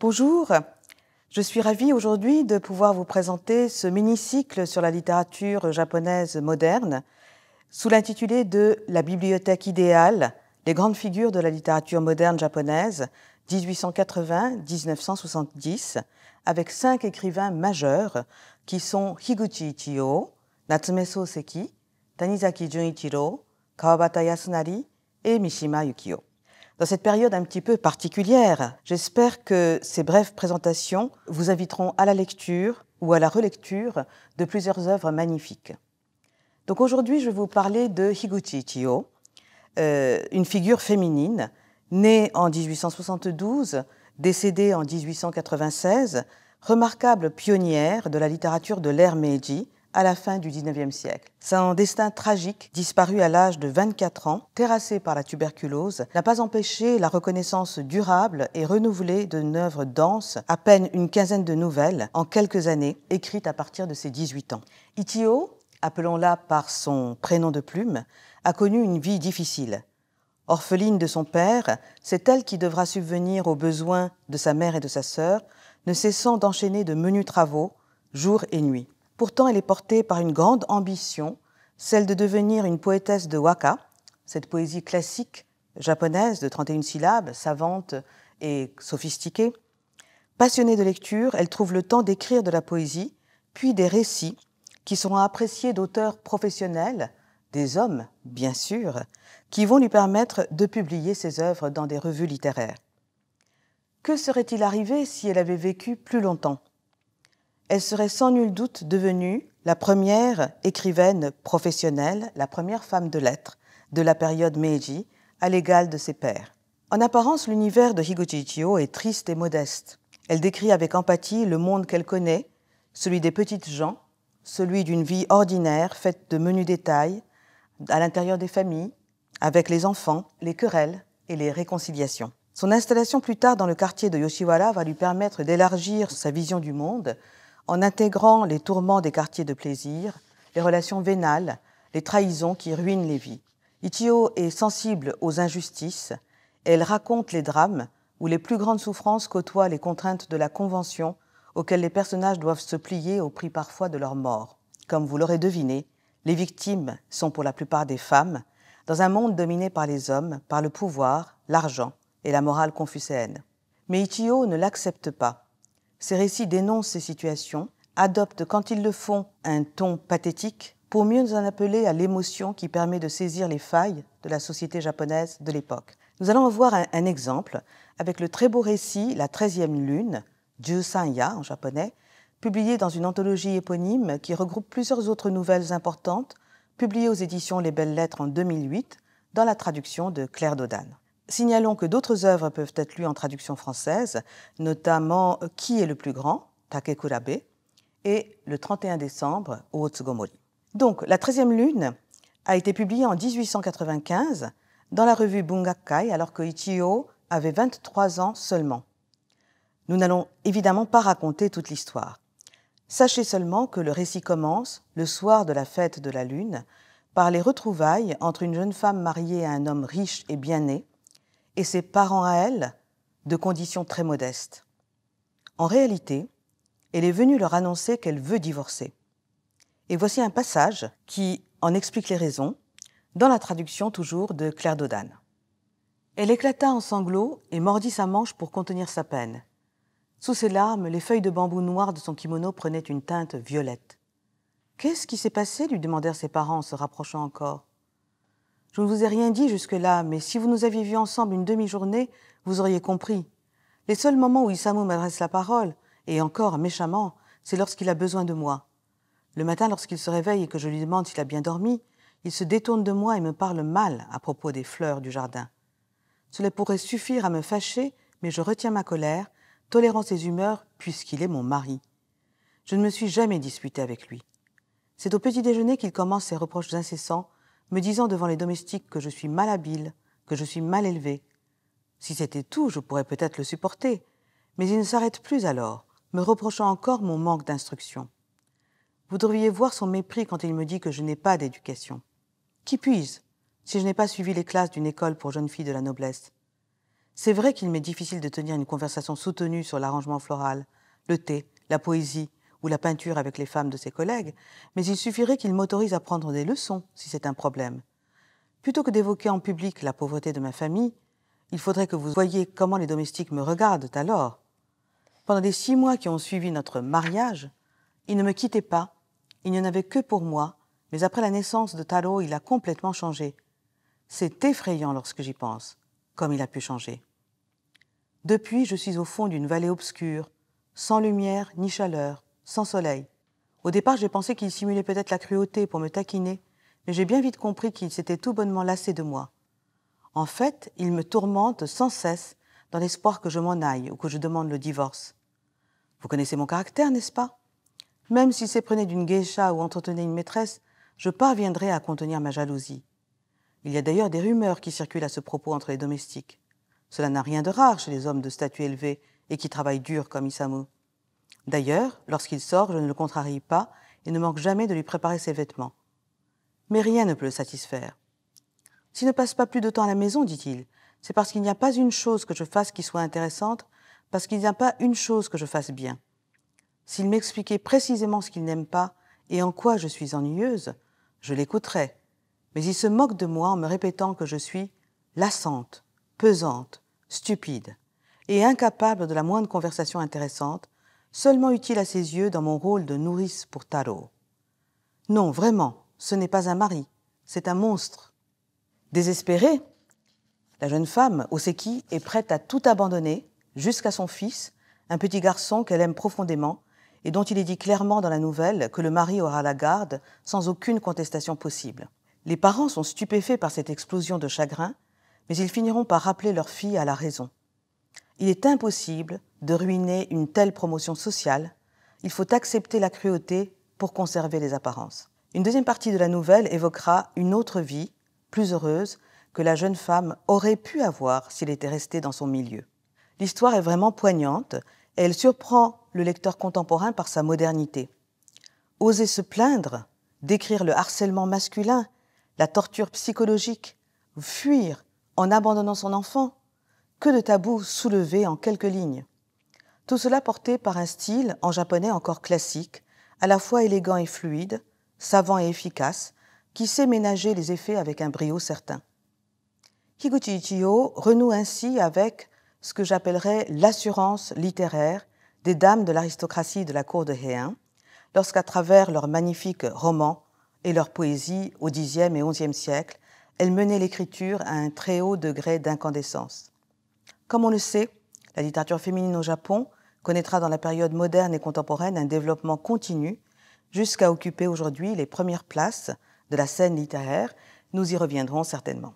Bonjour, je suis ravie aujourd'hui de pouvoir vous présenter ce mini-cycle sur la littérature japonaise moderne sous l'intitulé de La bibliothèque idéale, les grandes figures de la littérature moderne japonaise, 1880-1970, avec cinq écrivains majeurs qui sont Higuchi Ichiyo, Natsume Soseki, Tanizaki Junichiro, Kawabata Yasunari et Mishima Yukio. Dans cette période un petit peu particulière, j'espère que ces brèves présentations vous inviteront à la lecture ou à la relecture de plusieurs œuvres magnifiques. Donc aujourd'hui, je vais vous parler de Higuchi Ichiyo, euh, une figure féminine Né en 1872, décédée en 1896, remarquable pionnière de la littérature de l'ère Meiji à la fin du XIXe siècle. Son destin tragique, disparu à l'âge de 24 ans, terrassé par la tuberculose, n'a pas empêché la reconnaissance durable et renouvelée d'une œuvre dense, à peine une quinzaine de nouvelles en quelques années, écrites à partir de ses 18 ans. Itio, appelons-la par son prénom de plume, a connu une vie difficile. Orpheline de son père, c'est elle qui devra subvenir aux besoins de sa mère et de sa sœur, ne cessant d'enchaîner de menus travaux, jour et nuit. Pourtant, elle est portée par une grande ambition, celle de devenir une poétesse de waka, cette poésie classique japonaise de 31 syllabes, savante et sophistiquée. Passionnée de lecture, elle trouve le temps d'écrire de la poésie, puis des récits qui seront appréciés d'auteurs professionnels des hommes, bien sûr, qui vont lui permettre de publier ses œuvres dans des revues littéraires. Que serait-il arrivé si elle avait vécu plus longtemps Elle serait sans nul doute devenue la première écrivaine professionnelle, la première femme de lettres de la période Meiji, à l'égal de ses pères. En apparence, l'univers de Higuchichio est triste et modeste. Elle décrit avec empathie le monde qu'elle connaît, celui des petites gens, celui d'une vie ordinaire faite de menus détails, à l'intérieur des familles, avec les enfants, les querelles et les réconciliations. Son installation plus tard dans le quartier de Yoshiwara va lui permettre d'élargir sa vision du monde en intégrant les tourments des quartiers de plaisir, les relations vénales, les trahisons qui ruinent les vies. Ichio est sensible aux injustices elle raconte les drames où les plus grandes souffrances côtoient les contraintes de la convention auxquelles les personnages doivent se plier au prix parfois de leur mort. Comme vous l'aurez deviné, les victimes sont pour la plupart des femmes, dans un monde dominé par les hommes, par le pouvoir, l'argent et la morale confucéenne. Mais Ichio ne l'accepte pas. Ses récits dénoncent ces situations, adoptent quand ils le font un ton pathétique pour mieux nous en appeler à l'émotion qui permet de saisir les failles de la société japonaise de l'époque. Nous allons voir un, exemple avec le très beau récit La treizième e lune, Jusanya en japonais, publié dans une anthologie éponyme qui regroupe plusieurs autres nouvelles importantes, publiées aux éditions Les Belles Lettres en 2008, dans la traduction de Claire Dodane. Signalons que d'autres œuvres peuvent être lues en traduction française, notamment Qui est le plus grand Takekurabe et Le 31 décembre Otsugomori. Donc, La 13e Lune a été publiée en 1895 dans la revue Bungakai alors que Ichio avait 23 ans seulement. Nous n'allons évidemment pas raconter toute l'histoire. Sachez seulement que le récit commence, le soir de la fête de la Lune, par les retrouvailles entre une jeune femme mariée à un homme riche et bien né, et ses parents à elle, de conditions très modestes. En réalité, elle est venue leur annoncer qu'elle veut divorcer. Et voici un passage qui en explique les raisons, dans la traduction toujours de Claire Dodane. Elle éclata en sanglots et mordit sa manche pour contenir sa peine. Sous ses larmes, les feuilles de bambou noires de son kimono prenaient une teinte violette. Qu'est-ce qui s'est passé lui demandèrent ses parents en se rapprochant encore. Je ne vous ai rien dit jusque-là, mais si vous nous aviez vus ensemble une demi-journée, vous auriez compris. Les seuls moments où Isamu m'adresse la parole, et encore méchamment, c'est lorsqu'il a besoin de moi. Le matin, lorsqu'il se réveille et que je lui demande s'il a bien dormi, il se détourne de moi et me parle mal à propos des fleurs du jardin. Cela pourrait suffire à me fâcher, mais je retiens ma colère tolérant ses humeurs puisqu'il est mon mari. Je ne me suis jamais disputée avec lui. C'est au petit déjeuner qu'il commence ses reproches incessants, me disant devant les domestiques que je suis mal habile, que je suis mal élevée. Si c'était tout, je pourrais peut-être le supporter, mais il ne s'arrête plus alors, me reprochant encore mon manque d'instruction. Vous devriez voir son mépris quand il me dit que je n'ai pas d'éducation. Qui puisse, si je n'ai pas suivi les classes d'une école pour jeunes filles de la noblesse c'est vrai qu'il m'est difficile de tenir une conversation soutenue sur l'arrangement floral, le thé, la poésie ou la peinture avec les femmes de ses collègues, mais il suffirait qu'il m'autorise à prendre des leçons si c'est un problème. Plutôt que d'évoquer en public la pauvreté de ma famille, il faudrait que vous voyiez comment les domestiques me regardent alors. Pendant les six mois qui ont suivi notre mariage, il ne me quittait pas, il n'y en avait que pour moi, mais après la naissance de Taro, il a complètement changé. C'est effrayant lorsque j'y pense, comme il a pu changer. Depuis, je suis au fond d'une vallée obscure, sans lumière ni chaleur, sans soleil. Au départ, j'ai pensé qu'il simulait peut-être la cruauté pour me taquiner, mais j'ai bien vite compris qu'il s'était tout bonnement lassé de moi. En fait, il me tourmente sans cesse dans l'espoir que je m'en aille ou que je demande le divorce. Vous connaissez mon caractère, n'est-ce pas Même s'il s'éprenait d'une geisha ou entretenait une maîtresse, je parviendrais à contenir ma jalousie. Il y a d'ailleurs des rumeurs qui circulent à ce propos entre les domestiques. Cela n'a rien de rare chez les hommes de statut élevé et qui travaillent dur comme Isamu. D'ailleurs, lorsqu'il sort, je ne le contrarie pas et ne manque jamais de lui préparer ses vêtements. Mais rien ne peut le satisfaire. S'il ne passe pas plus de temps à la maison, dit-il, c'est parce qu'il n'y a pas une chose que je fasse qui soit intéressante, parce qu'il n'y a pas une chose que je fasse bien. S'il m'expliquait précisément ce qu'il n'aime pas et en quoi je suis ennuyeuse, je l'écouterais. Mais il se moque de moi en me répétant que je suis lassante, pesante, stupide et incapable de la moindre conversation intéressante, seulement utile à ses yeux dans mon rôle de nourrice pour Taro. Non, vraiment, ce n'est pas un mari, c'est un monstre. Désespérée, la jeune femme, Oseki, est prête à tout abandonner, jusqu'à son fils, un petit garçon qu'elle aime profondément et dont il est dit clairement dans la nouvelle que le mari aura la garde sans aucune contestation possible. Les parents sont stupéfaits par cette explosion de chagrin mais ils finiront par rappeler leur fille à la raison. Il est impossible de ruiner une telle promotion sociale, il faut accepter la cruauté pour conserver les apparences. Une deuxième partie de la nouvelle évoquera une autre vie, plus heureuse, que la jeune femme aurait pu avoir s'il était resté dans son milieu. L'histoire est vraiment poignante et elle surprend le lecteur contemporain par sa modernité. Oser se plaindre, décrire le harcèlement masculin, la torture psychologique, fuir en abandonnant son enfant. Que de tabous soulevés en quelques lignes. Tout cela porté par un style en japonais encore classique, à la fois élégant et fluide, savant et efficace, qui sait ménager les effets avec un brio certain. Higuchi Ichiyo renoue ainsi avec ce que j'appellerais l'assurance littéraire des dames de l'aristocratie de la cour de Heian, lorsqu'à travers leurs magnifiques romans et leur poésie au Xe et XIe siècle, elle menait l'écriture à un très haut degré d'incandescence. Comme on le sait, la littérature féminine au Japon connaîtra dans la période moderne et contemporaine un développement continu jusqu'à occuper aujourd'hui les premières places de la scène littéraire. Nous y reviendrons certainement.